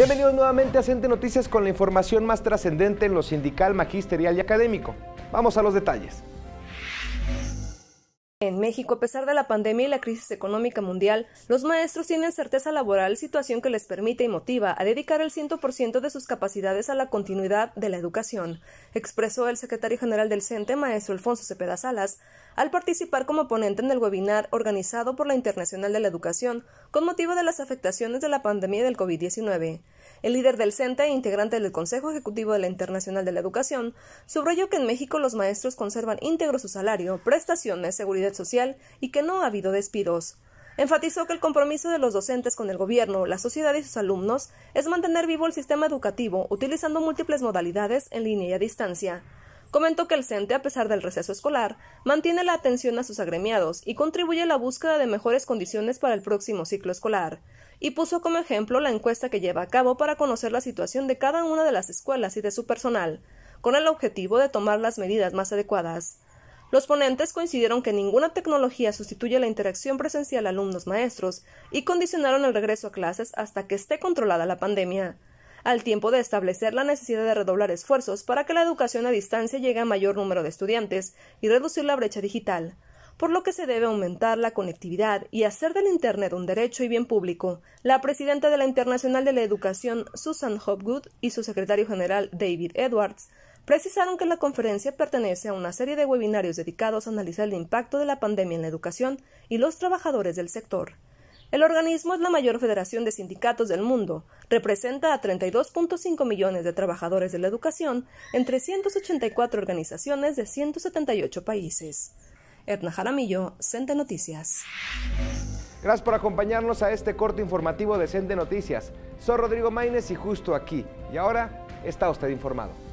Bienvenidos nuevamente a Cente Noticias con la información más trascendente en lo sindical, magisterial y académico. Vamos a los detalles. En México, a pesar de la pandemia y la crisis económica mundial, los maestros tienen certeza laboral, situación que les permite y motiva a dedicar el 100% de sus capacidades a la continuidad de la educación, expresó el secretario general del CENTE, maestro Alfonso Cepeda Salas, al participar como ponente en el webinar organizado por la Internacional de la Educación con motivo de las afectaciones de la pandemia del COVID-19. El líder del CENTE, integrante del Consejo Ejecutivo de la Internacional de la Educación, subrayó que en México los maestros conservan íntegro su salario, prestaciones, seguridad social y que no ha habido despidos. Enfatizó que el compromiso de los docentes con el gobierno, la sociedad y sus alumnos es mantener vivo el sistema educativo utilizando múltiples modalidades en línea y a distancia. Comentó que el CENTE, a pesar del receso escolar, mantiene la atención a sus agremiados y contribuye a la búsqueda de mejores condiciones para el próximo ciclo escolar, y puso como ejemplo la encuesta que lleva a cabo para conocer la situación de cada una de las escuelas y de su personal, con el objetivo de tomar las medidas más adecuadas. Los ponentes coincidieron que ninguna tecnología sustituye la interacción presencial alumnos-maestros y condicionaron el regreso a clases hasta que esté controlada la pandemia al tiempo de establecer la necesidad de redoblar esfuerzos para que la educación a distancia llegue a mayor número de estudiantes y reducir la brecha digital, por lo que se debe aumentar la conectividad y hacer del Internet un derecho y bien público. La presidenta de la Internacional de la Educación, Susan Hopgood, y su secretario general, David Edwards, precisaron que la conferencia pertenece a una serie de webinarios dedicados a analizar el impacto de la pandemia en la educación y los trabajadores del sector. El organismo es la mayor federación de sindicatos del mundo, representa a 32.5 millones de trabajadores de la educación en 384 organizaciones de 178 países. Edna Jaramillo, Cente Noticias. Gracias por acompañarnos a este corto informativo de Cente Noticias. Soy Rodrigo Maínez y justo aquí. Y ahora está usted informado.